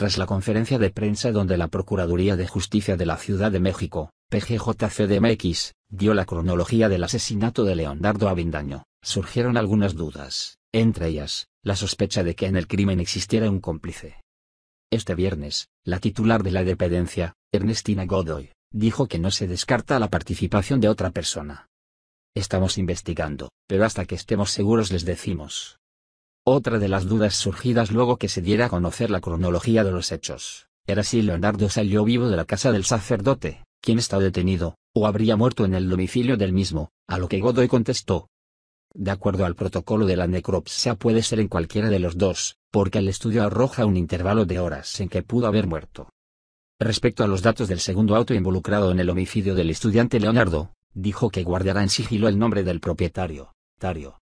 tras la conferencia de prensa donde la Procuraduría de Justicia de la Ciudad de México, PGJCDMX, dio la cronología del asesinato de Leonardo Avendaño, surgieron algunas dudas, entre ellas, la sospecha de que en el crimen existiera un cómplice. Este viernes, la titular de la dependencia, Ernestina Godoy, dijo que no se descarta la participación de otra persona. Estamos investigando, pero hasta que estemos seguros les decimos. Otra de las dudas surgidas luego que se diera a conocer la cronología de los hechos, era si Leonardo salió vivo de la casa del sacerdote, quien está detenido, o habría muerto en el domicilio del mismo, a lo que Godoy contestó. De acuerdo al protocolo de la necropsia puede ser en cualquiera de los dos, porque el estudio arroja un intervalo de horas en que pudo haber muerto. Respecto a los datos del segundo auto involucrado en el homicidio del estudiante Leonardo, dijo que guardará en sigilo el nombre del propietario, Tario,